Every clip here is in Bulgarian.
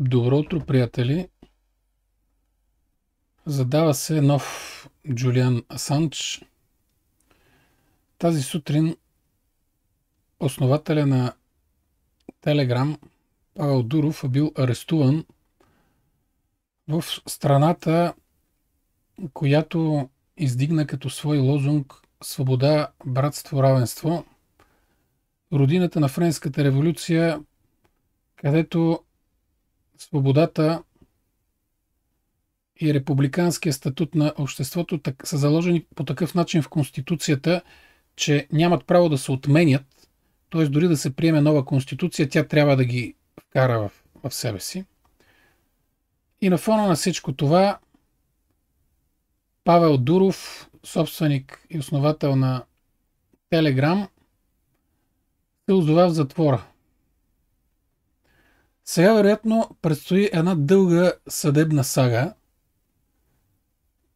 Добро утро, приятели! Задава се нов Джулиан Асанч. Тази сутрин основателя на Телеграм Павел Дуров е бил арестуван в страната, която издигна като свой лозунг Свобода, братство, равенство. Родината на Френската революция, където свободата и републиканския статут на обществото так, са заложени по такъв начин в Конституцията, че нямат право да се отменят, т.е. дори да се приеме нова Конституция, тя трябва да ги вкара в, в себе си. И на фона на всичко това, Павел Дуров, собственик и основател на Телеграм, се озова в затвора – сега вероятно предстои една дълга съдебна сага,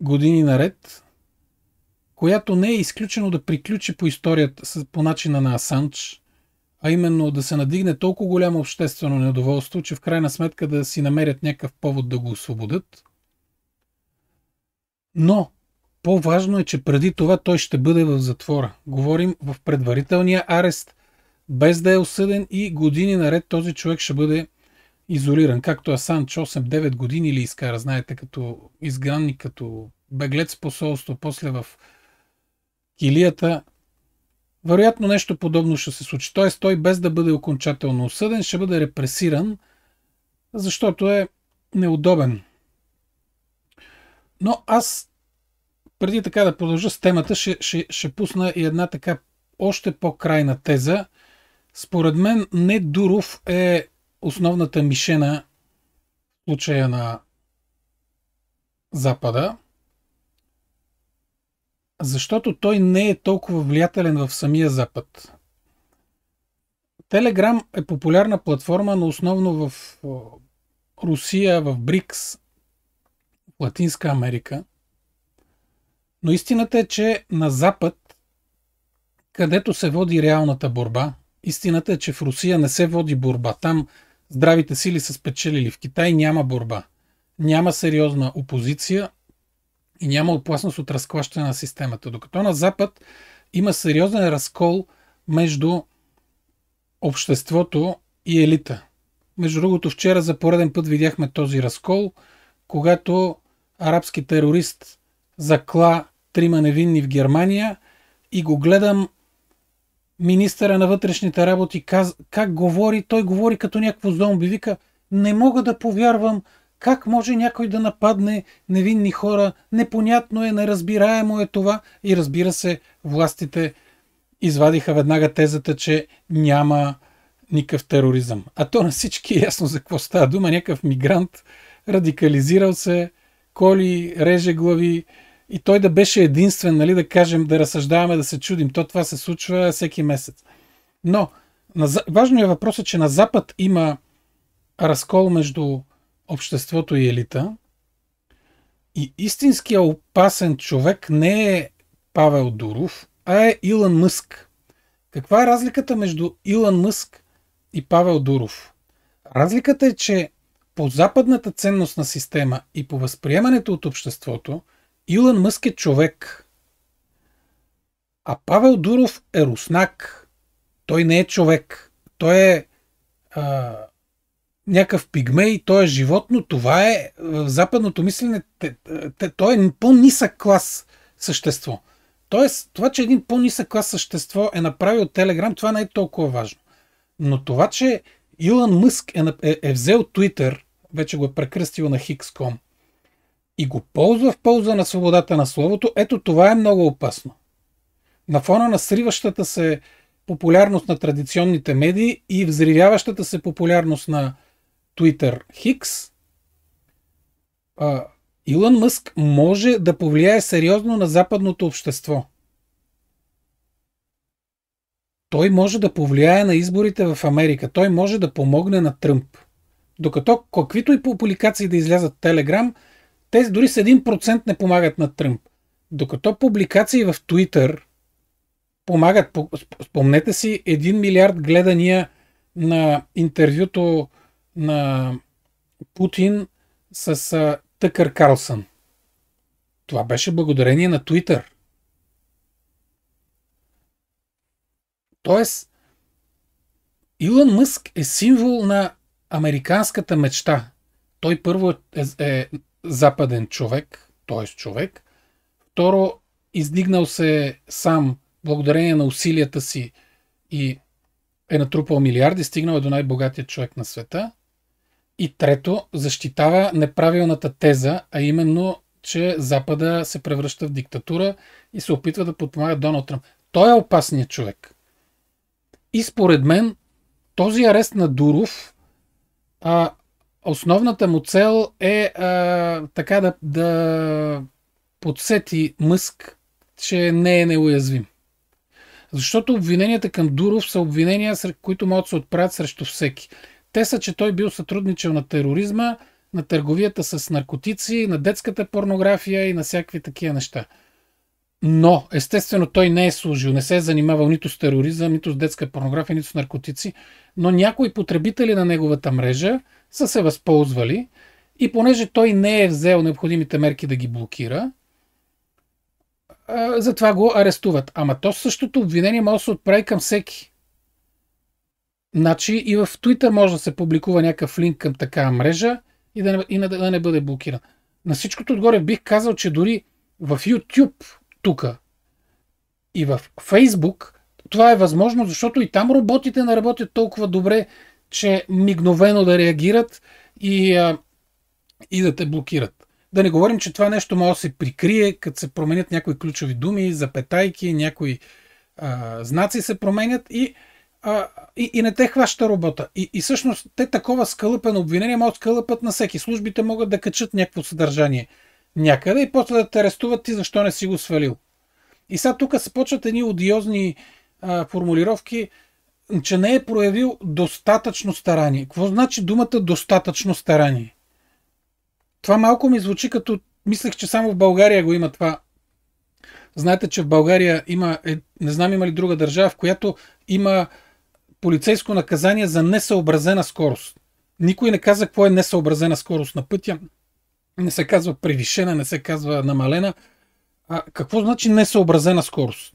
години наред, която не е изключено да приключи по историята по начина на Асанч, а именно да се надигне толкова голямо обществено недоволство, че в крайна сметка да си намерят някакъв повод да го освободят. Но по-важно е, че преди това той ще бъде в затвора. Говорим в предварителния арест, без да е осъден и години наред този човек ще бъде изолиран, както че 8-9 години ли изкара, знаете, като изгранник, като беглец посолство, после в килията. Вероятно нещо подобно ще се случи. Т.е. той без да бъде окончателно осъден, ще бъде репресиран, защото е неудобен. Но аз, преди така да продължа с темата, ще, ще, ще пусна и една така още по-крайна теза. Според мен, не Дуров е основната мишена в случая на Запада, защото той не е толкова влиятелен в самия Запад. Телеграм е популярна платформа, но основно в Русия, в БРИКС, Латинска Америка. Но истината е, че на Запад, където се води реалната борба, истината е, че в Русия не се води борба. Там Здравите сили са спечелили. В Китай няма борба. Няма сериозна опозиция и няма опасност от разклащане на системата. Докато на Запад има сериозен разкол между обществото и елита. Между другото, вчера за пореден път видяхме този разкол, когато арабски терорист закла трима невинни в Германия и го гледам министъра на вътрешните работи каз... как говори, той говори като някакво зомби. Вика, не мога да повярвам как може някой да нападне невинни хора. Непонятно е, неразбираемо е това. И разбира се, властите извадиха веднага тезата, че няма никакъв тероризъм. А то на всички е ясно за какво става дума. Някакъв мигрант, радикализирал се, коли, реже глави, и той да беше единствен, нали, да кажем, да разсъждаваме, да се чудим. То това се случва всеки месец. Но на, важно е въпросът, че на Запад има разкол между обществото и елита. И истинския опасен човек не е Павел Дуров, а е Илон Мъск. Каква е разликата между Илон Мъск и Павел Дуров? Разликата е, че по западната ценностна система и по възприемането от обществото – Илан Мъск е човек, а Павел Дуров е руснак. Той не е човек. Той е а, някакъв пигмей, той е животно. Това е в западното мислене. Те, те, той е по-нисък клас същество. Тоест, това, че един по-нисък клас същество е направил Телеграм, това не е толкова важно. Но това, че Илон Мъск е, е, е взел Twitter, вече го е прекръстил на Хикском, и го ползва в полза на свободата на словото, ето това е много опасно. На фона на сриващата се популярност на традиционните медии и взривяващата се популярност на Twitter Хикс, Илон Мъск може да повлияе сериозно на западното общество. Той може да повлияе на изборите в Америка. Той може да помогне на Тръмп. Докато каквито и публикации да излязат Телеграм – те дори с 1% не помагат на Тръмп. Докато публикации в Twitter помагат, спомнете си, 1 милиард гледания на интервюто на Путин с Тъкър Карлсън. Това беше благодарение на Twitter. Тоест, Илон Мъск е символ на американската мечта. Той първо е, е, е западен човек, т.е. човек. Второ, издигнал се е сам благодарение на усилията си и е натрупал милиарди, стигнал е до най-богатия човек на света. И трето, защитава неправилната теза, а именно, че Запада се превръща в диктатура и се опитва да подпомага Доналд Тръмп. Той е опасният човек. И според мен, този арест на Дуров а, основната му цел е а, така да, да подсети Мъск, че не е неуязвим. Защото обвиненията към Дуров са обвинения, които могат да се отправят срещу всеки. Те са, че той бил сътрудничал на тероризма, на търговията с наркотици, на детската порнография и на всякакви такива неща. Но, естествено, той не е служил, не се е занимавал нито с тероризъм, нито с детска порнография, нито с наркотици, но някои потребители на неговата мрежа са се възползвали и понеже той не е взел необходимите мерки да ги блокира, затова го арестуват. Ама то същото обвинение може да се отправи към всеки. Значи и в Twitter може да се публикува някакъв линк към такава мрежа и да не, и да, не бъде блокиран. На всичкото отгоре бих казал, че дори в YouTube тук. И в Фейсбук това е възможно, защото и там роботите не работят толкова добре, че мигновено да реагират и, а, и да те блокират. Да не говорим, че това нещо може да се прикрие, като се променят някои ключови думи, запетайки, някои а, знаци се променят и, а, и, и не те хваща работа. И, и всъщност те такова скълъпено обвинение могат скълъпат на всеки. Службите могат да качат някакво съдържание – някъде и после да те арестуват ти защо не си го свалил. И сега тук се почват едни одиозни а, формулировки, че не е проявил достатъчно старание. Какво значи думата достатъчно старание? Това малко ми звучи като... Мислех, че само в България го има това. Знаете, че в България има... Е, не знам има ли друга държава, в която има полицейско наказание за несъобразена скорост. Никой не каза какво е несъобразена скорост на пътя не се казва превишена, не се казва намалена. А какво значи несъобразена скорост?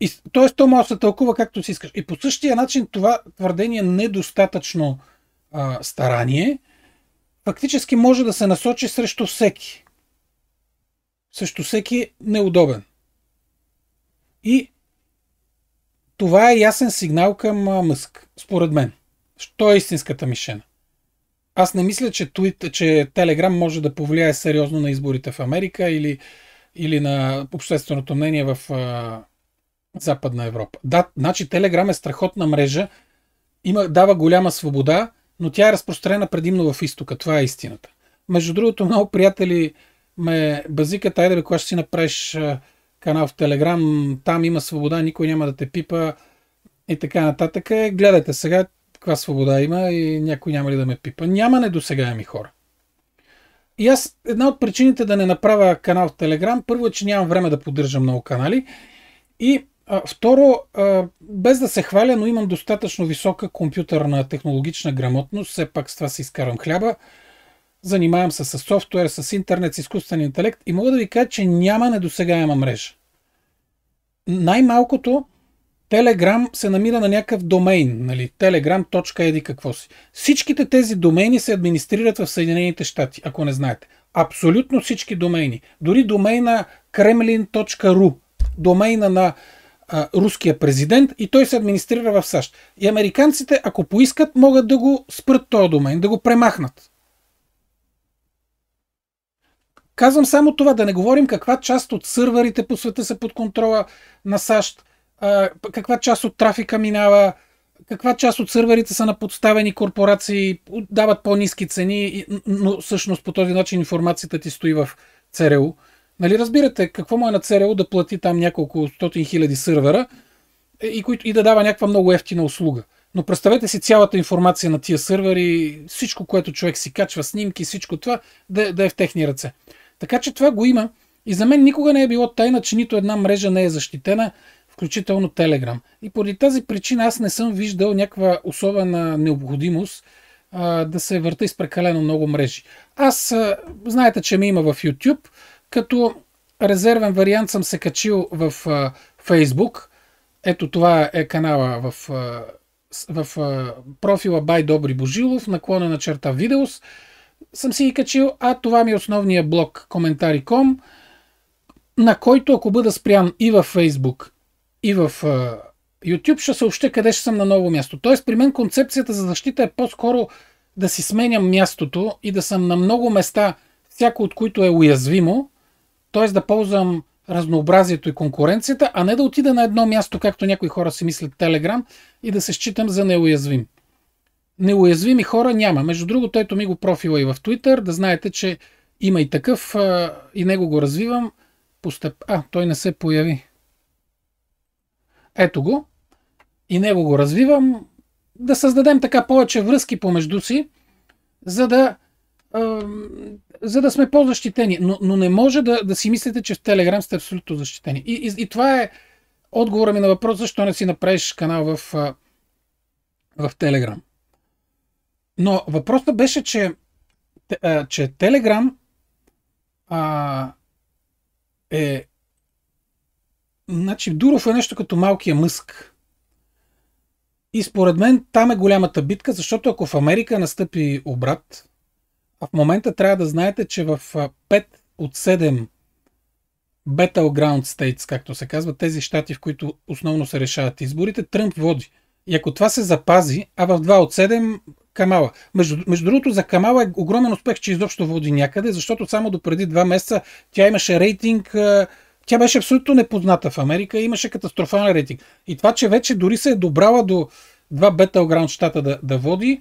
И, тоест, то може да се тълкува както си искаш. И по същия начин това твърдение недостатъчно а, старание фактически може да се насочи срещу всеки. Срещу всеки неудобен. И това е ясен сигнал към а, Мъск, според мен. Що е истинската мишена? Аз не мисля, че, твит, че Telegram може да повлияе сериозно на изборите в Америка или, или на общественото мнение в а, Западна Европа. Да, значи Telegram е страхотна мрежа, има, дава голяма свобода, но тя е разпространена предимно в изтока. Това е истината. Между другото, много приятели ме базикат, айде бе, кога ще си направиш канал в Телеграм, там има свобода, никой няма да те пипа и така нататък. Е, гледайте сега, каква свобода има и някой няма ли да ме пипа. Няма недосегаеми хора. И аз, една от причините да не направя канал в Телеграм, първо е, че нямам време да поддържам много канали. И а, второ, а, без да се хваля, но имам достатъчно висока компютърна технологична грамотност, все пак с това си изкарам хляба. Занимавам се с софтуер, с интернет, с изкуствен интелект и мога да ви кажа, че няма недосегаема мрежа. Най-малкото, Телеграм се намира на някакъв домейн, нали, Telegram.edi какво си. Всичките тези домейни се администрират в Съединените щати, ако не знаете. Абсолютно всички домейни. Дори домейна kremlin.ru, домейна на а, руския президент и той се администрира в САЩ. И американците, ако поискат, могат да го спрат този домейн, да го премахнат. Казвам само това, да не говорим каква част от сървърите по света са под контрола на САЩ каква част от трафика минава, каква част от сървърите са на подставени корпорации, дават по-низки цени, но всъщност по този начин информацията ти стои в ЦРУ. Нали разбирате, какво му е на ЦРУ да плати там няколко стотин хиляди сървъра е, и, които, и да дава някаква много ефтина услуга. Но представете си цялата информация на тия сървъри, всичко, което човек си качва, снимки, всичко това, да, да е в техни ръце. Така че това го има. И за мен никога не е било тайна, че нито една мрежа не е защитена включително Telegram. И поради тази причина аз не съм виждал някаква особена необходимост а, да се върта из прекалено много мрежи. Аз, а, знаете, че ме има в YouTube, като резервен вариант съм се качил в а, Facebook. Ето това е канала в, а, в а, профила Бай Добри Божилов, наклона на черта Видеос. Съм си ги качил, а това ми е основния блог коментари.com, на който ако бъда спрян и във Facebook, и в YouTube ще съобща къде ще съм на ново място. Тоест, при мен концепцията за защита е по-скоро да си сменям мястото и да съм на много места, всяко от които е уязвимо, т.е. да ползвам разнообразието и конкуренцията, а не да отида на едно място, както някои хора си мислят Телеграм, и да се считам за неуязвим. Неуязвими хора няма. Между другото, ето ми го профила и в Twitter, да знаете, че има и такъв, и него го развивам. А, той не се появи. Ето го. И него го развивам. Да създадем така повече връзки помежду си, за да, е, за да сме по-защитени. Но, но не може да, да си мислите, че в Телеграм сте абсолютно защитени. И, и, и това е отговора ми на въпрос, защо не си направиш канал в, в Телеграм. Но въпросът беше, че, че Телеграм а, е Значи Дуров е нещо като малкия мъск. И според мен там е голямата битка, защото ако в Америка настъпи обрат, а в момента трябва да знаете, че в 5 от 7 Battleground States, както се казва, тези щати, в които основно се решават изборите, Тръмп води. И ако това се запази, а в 2 от 7 Камала. Между, между другото, за Камала е огромен успех, че изобщо води някъде, защото само до преди 2 месеца тя имаше рейтинг тя беше абсолютно непозната в Америка и имаше катастрофален рейтинг. И това, че вече дори се е добрала до два Battleground щата да, да води,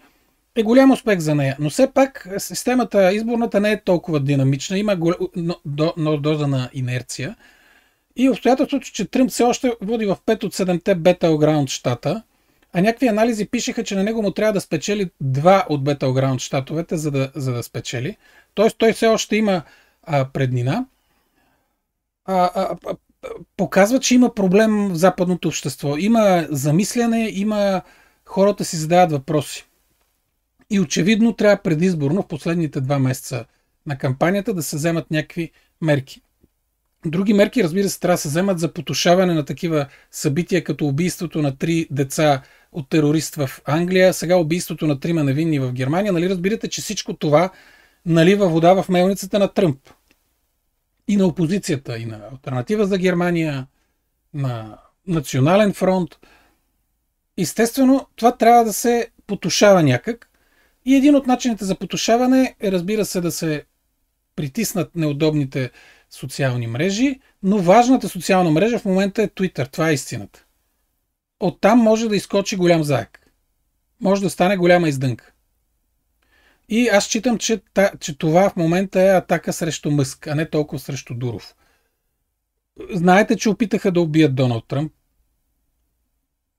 е голям успех за нея. Но все пак е, системата изборната не е толкова динамична, има голям, но, до, но доза на инерция. И обстоятелството, че Тръмп все още води в 5 от 7-те Battleground щата, а някакви анализи пишеха, че на него му трябва да спечели 2 от Battleground щатовете, за да, за да спечели. Тоест той все още има а, преднина а, а, показва, че има проблем в западното общество. Има замисляне, има хората си задават въпроси. И очевидно трябва предизборно в последните два месеца на кампанията да се вземат някакви мерки. Други мерки, разбира се, трябва да се вземат за потушаване на такива събития, като убийството на три деца от терорист в Англия, сега убийството на трима невинни в Германия. Нали разбирате, че всичко това налива вода в мелницата на Тръмп и на опозицията, и на Альтернатива за Германия, на Национален фронт. Естествено, това трябва да се потушава някак. И един от начините за потушаване е, разбира се, да се притиснат неудобните социални мрежи, но важната социална мрежа в момента е Twitter. Това е истината. Оттам може да изкочи голям заек. Може да стане голяма издънка. И аз считам, че, та, че това в момента е атака срещу Мъск, а не толкова срещу Дуров. Знаете, че опитаха да убият Доналд Тръмп.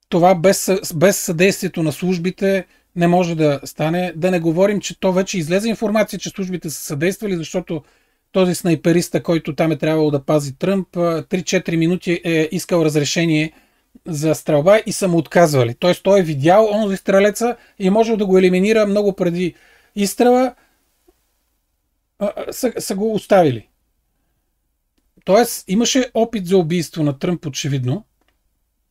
Това без, без съдействието на службите не може да стане. Да не говорим, че то вече излезе информация, че службите са съдействали, защото този снайпериста, който там е трябвало да пази Тръмп, 3-4 минути е искал разрешение за стрелба и са му отказвали. Тоест той е видял онзи стрелеца и е може да го елиминира много преди изстрела а, са, са го оставили. Тоест, имаше опит за убийство на Тръмп, очевидно.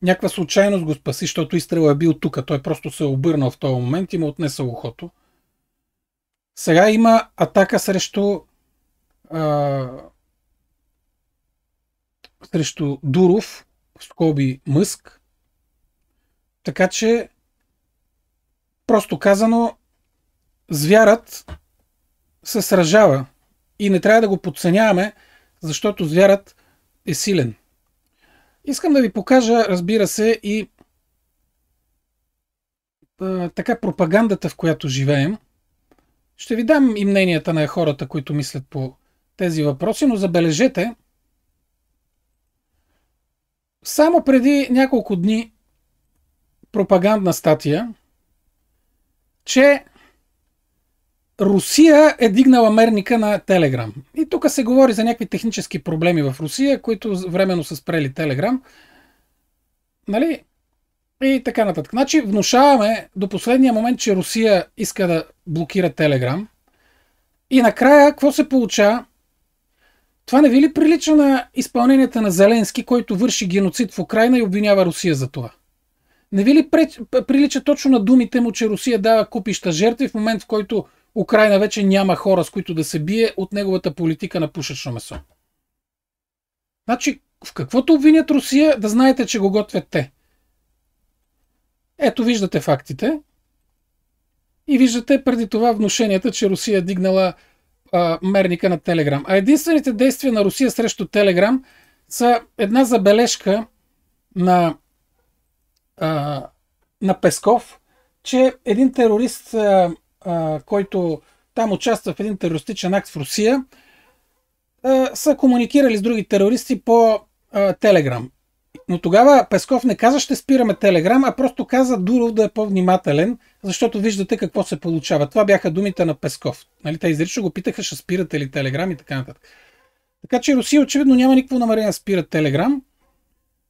Някаква случайност го спаси, защото изстрела е бил тук. Той просто се е обърнал в този момент и му отнеса ухото. Сега има атака срещу а, срещу Дуров, скоби Мъск. Така че, просто казано, звярат се сражава и не трябва да го подценяваме, защото звярат е силен. Искам да ви покажа, разбира се, и а, така пропагандата, в която живеем. Ще ви дам и мненията на хората, които мислят по тези въпроси, но забележете, само преди няколко дни пропагандна статия, че Русия е дигнала мерника на Телеграм. И тук се говори за някакви технически проблеми в Русия, които временно са спрели Телеграм. Нали? И така нататък. Значи внушаваме до последния момент, че Русия иска да блокира Телеграм. И накрая, какво се получава? Това не ви ли прилича на изпълненията на Зеленски, който върши геноцид в Украина и обвинява Русия за това? Не ви ли прилича точно на думите му, че Русия дава купища жертви в момент, в който Украина вече няма хора, с които да се бие от неговата политика на пушечно месо. Значи, в каквото обвинят Русия, да знаете, че го готвят те. Ето виждате фактите и виждате преди това вношенията, че Русия е дигнала а, мерника на Телеграм. А единствените действия на Русия срещу Телеграм са една забележка на, а, на Песков, че един терорист а, а, който там участва в един терористичен акт в Русия, а, са комуникирали с други терористи по а, Телеграм. Но тогава Песков не каза, ще спираме Телеграм, а просто каза Дуров да е по-внимателен, защото виждате какво се получава. Това бяха думите на Песков. Нали, те изрично го питаха, ще спирате ли Телеграм и така нататък. Така че Русия очевидно няма никакво намерение да спира Телеграм.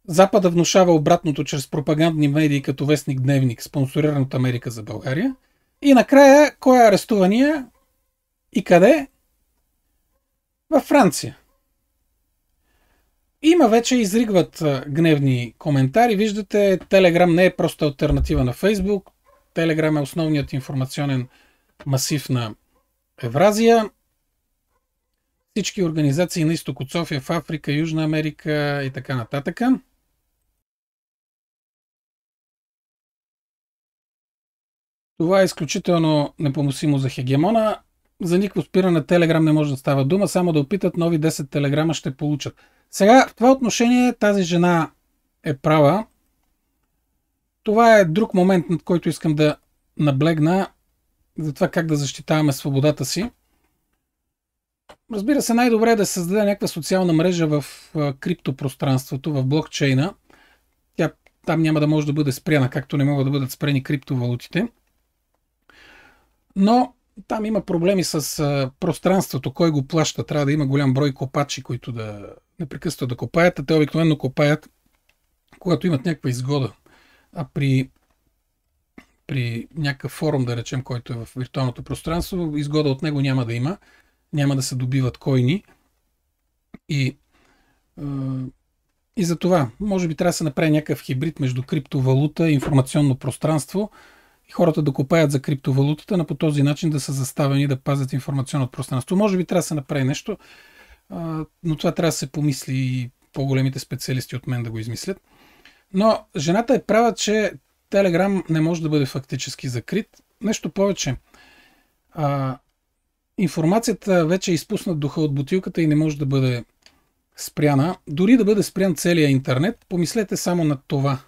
Запада внушава обратното чрез пропагандни медии като вестник Дневник, спонсориран от Америка за България. И накрая, кой е арестувания и къде? Във Франция. Има вече изригват гневни коментари. Виждате, Телеграм не е просто альтернатива на Фейсбук. Телеграм е основният информационен масив на Евразия. Всички организации на изток от София, в Африка, Южна Америка и така нататък. Това е изключително непоносимо за хегемона. За никакво спиране на Телеграм не може да става дума, само да опитат нови 10 Телеграма ще получат. Сега, в това отношение тази жена е права. Това е друг момент, над който искам да наблегна за това как да защитаваме свободата си. Разбира се, най-добре е да създаде някаква социална мрежа в криптопространството, в блокчейна. Тя там няма да може да бъде спряна, както не могат да бъдат спрени криптовалутите но там има проблеми с а, пространството, кой го плаща. Трябва да има голям брой копачи, които да непрекъснато да копаят, а те обикновено копаят, когато имат някаква изгода. А при, при някакъв форум, да речем, който е в виртуалното пространство, изгода от него няма да има, няма да се добиват койни. И, и за това, може би трябва да се направи някакъв хибрид между криптовалута и информационно пространство – и хората да купаят за криптовалутата, на по този начин да са заставени да пазят информационното пространство. Може би трябва да се направи нещо, но това трябва да се помисли и по-големите специалисти от мен да го измислят. Но жената е права, че Телеграм не може да бъде фактически закрит. Нещо повече. А, информацията вече е изпусна духа от бутилката и не може да бъде спряна. Дори да бъде спрян целият интернет, помислете само на това.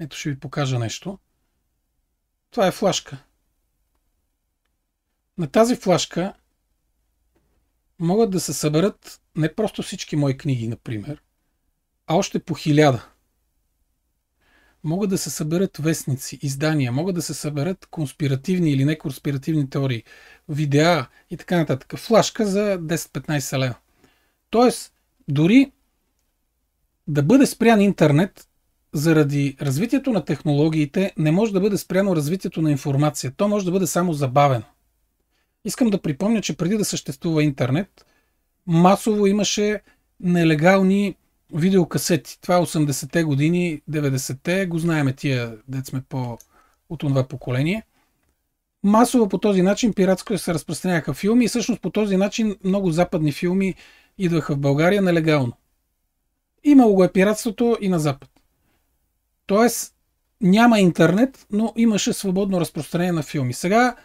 Ето ще ви покажа нещо. Това е флашка. На тази флашка могат да се съберат не просто всички мои книги, например, а още по хиляда. Могат да се съберат вестници, издания, могат да се съберат конспиративни или неконспиративни теории, видеа и така нататък. Флашка за 10-15 лева. Тоест, дори да бъде спрян интернет, заради развитието на технологиите не може да бъде спряно развитието на информация. То може да бъде само забавено. Искам да припомня, че преди да съществува интернет, масово имаше нелегални видеокасети. Това е 80-те години, 90-те, го знаеме тия, дет сме по, от това поколение. Масово по този начин пиратско се разпространяха филми и всъщност по този начин много западни филми идваха в България нелегално. Имало го е пиратството и на Запад. Тоест, няма интернет, но имаше свободно разпространение на филми. Сега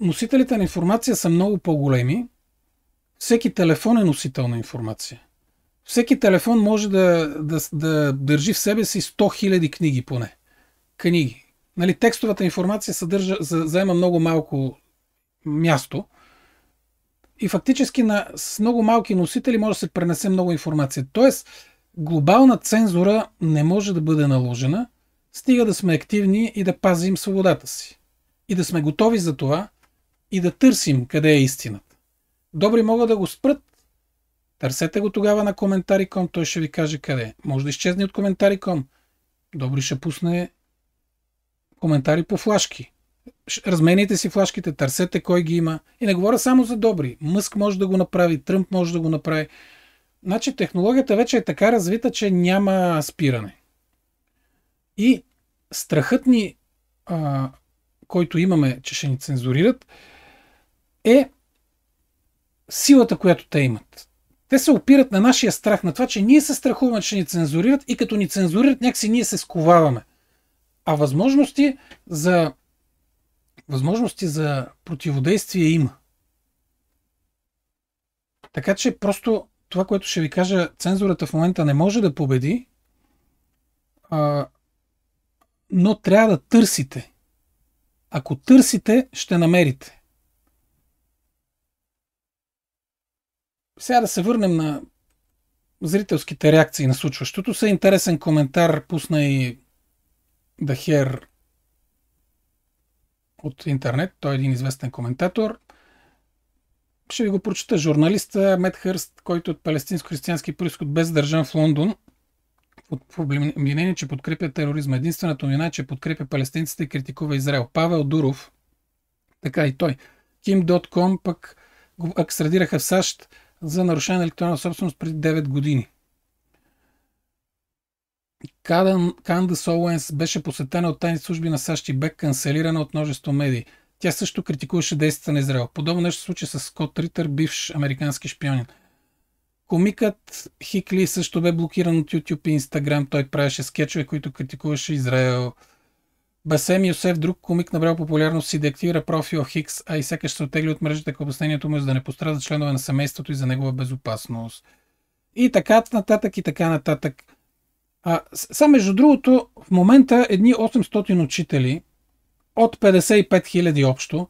носителите на информация са много по-големи. Всеки телефон е носител на информация. Всеки телефон може да, да, да държи в себе си 100 000 книги поне. Книги. Нали, текстовата информация съдържа, за, заема много малко място. И фактически на, с много малки носители може да се пренесе много информация. Тоест, Глобална цензура не може да бъде наложена, стига да сме активни и да пазим свободата си. И да сме готови за това и да търсим къде е истината. Добри могат да го спрат. Търсете го тогава на коментари.com, той ще ви каже къде. Може да изчезне от коментари.com. Добри ще пусне коментари по флашки. Разменяйте си флашките, търсете кой ги има. И не говоря само за добри. Мъск може да го направи, Тръмп може да го направи. Значи технологията вече е така развита, че няма спиране. И страхът ни, а, който имаме, че ще ни цензурират, е силата, която те имат. Те се опират на нашия страх, на това, че ние се страхуваме, че ни цензурират и като ни цензурират, някакси ние се сковаваме. А възможности за, възможности за противодействие има. Така че просто това, което ще ви кажа, цензурата в момента не може да победи, а, но трябва да търсите. Ако търсите, ще намерите. Сега да се върнем на зрителските реакции на случващото се. Интересен коментар пусна и Дахер от интернет. Той е един известен коментатор. Ще ви го прочета. Журналиста е Мет Хърст, който е от палестинско-християнски происход бе задържан в Лондон, от обвинение, че подкрепя тероризма. Единствената новина е, че подкрепя палестинците и критикува Израел. Павел Дуров, така и той. Kim.com пък го акстрадираха в САЩ за нарушение на електронна собственост преди 9 години. Кандас Оуенс беше посетена от тайни служби на САЩ и бе канцелирана от множество медии. Тя също критикуваше действията на Израел. Подобно нещо се случи с Скот Ритър, бивш американски шпионин. Комикът Хикли също бе блокиран от YouTube и Instagram. Той правеше скетчове, които критикуваше Израел. Басем Йосеф, друг комик, набрал популярност, и деактивира профил Хикс, а и сякаш се отегли от мрежата, към обяснението му е за да не пострада членове на семейството и за негова безопасност. И така нататък, и така нататък. А, са, между другото, в момента едни 800 учители от 55 000 общо,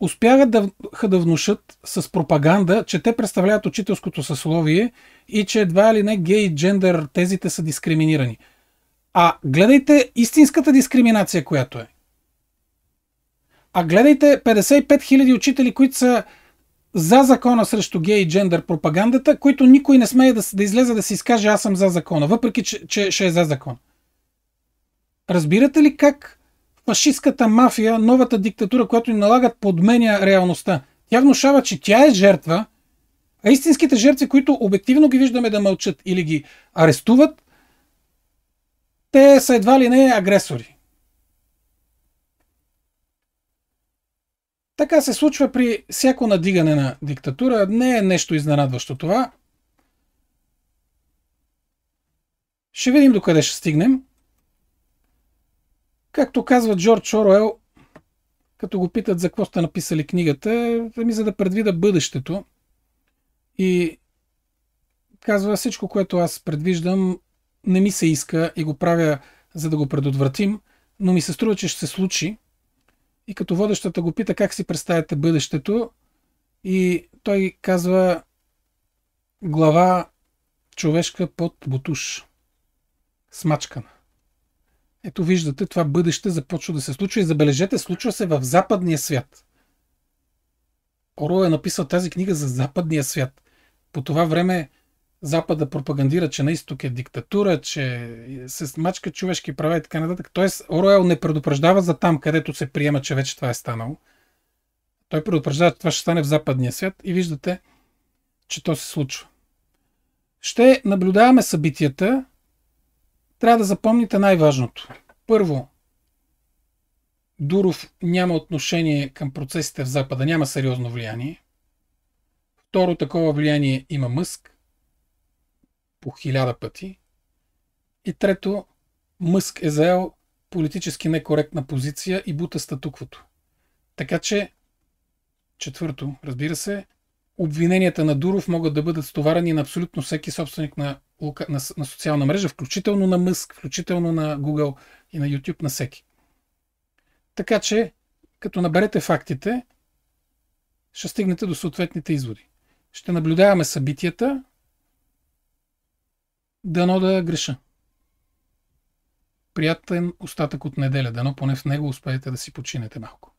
успяват да, да внушат с пропаганда, че те представляват учителското съсловие и че едва ли не гей и джендър тезите са дискриминирани. А гледайте истинската дискриминация, която е. А гледайте 55 000 учители, които са за закона срещу гей и джендър пропагандата, които никой не смее да, да излезе да си изкаже аз съм за закона, въпреки че, че ще е за закон. Разбирате ли как фашистската мафия, новата диктатура, която ни налагат, подменя реалността. Тя внушава, че тя е жертва, а истинските жертви, които обективно ги виждаме да мълчат или ги арестуват, те са едва ли не агресори. Така се случва при всяко надигане на диктатура. Не е нещо изненадващо това. Ще видим докъде ще стигнем. Както казва Джордж Оруел, като го питат за какво сте написали книгата, ми за да предвида бъдещето. И казва всичко, което аз предвиждам, не ми се иска и го правя за да го предотвратим, но ми се струва, че ще се случи. И като водещата го пита как си представяте бъдещето, и той казва глава човешка под бутуш, смачкана. Ето виждате, това бъдеще започва да се случва и забележете, случва се в западния свят. Орло е написал тази книга за западния свят. По това време Запада пропагандира, че на изток е диктатура, че се смачка човешки права и така нататък. Тоест, Оруел не предупреждава за там, където се приема, че вече това е станало. Той предупреждава, че това ще стане в западния свят и виждате, че то се случва. Ще наблюдаваме събитията, трябва да запомните най-важното. Първо, Дуров няма отношение към процесите в Запада, няма сериозно влияние. Второ, такова влияние има Мъск по хиляда пъти. И трето, Мъск е заел политически некоректна позиция и бута статуквото. Така че, четвърто, разбира се, обвиненията на Дуров могат да бъдат стоварени на абсолютно всеки собственик на на, на социална мрежа, включително на Мъск, включително на Google и на YouTube, на всеки. Така че, като наберете фактите, ще стигнете до съответните изводи. Ще наблюдаваме събитията, дано да греша. Приятен остатък от неделя, дано поне в него успеете да си починете малко.